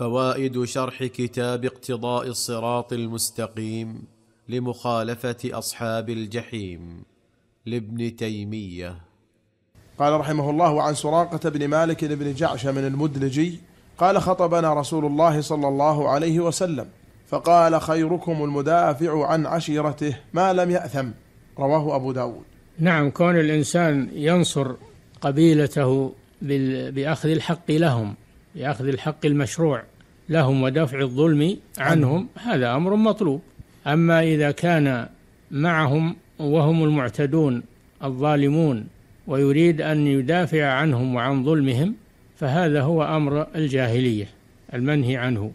فوائد شرح كتاب اقتضاء الصراط المستقيم لمخالفه اصحاب الجحيم لابن تيميه قال رحمه الله عن سراقه بن مالك بن جعش من المدلجي قال خطبنا رسول الله صلى الله عليه وسلم فقال خيركم المدافع عن عشيرته ما لم يأثم رواه أبو داود نعم كون الإنسان ينصر قبيلته بأخذ الحق لهم لأخذ الحق المشروع لهم ودفع الظلم عنهم هذا أمر مطلوب أما إذا كان معهم وهم المعتدون الظالمون ويريد أن يدافع عنهم وعن ظلمهم فهذا هو أمر الجاهلية المنهي عنه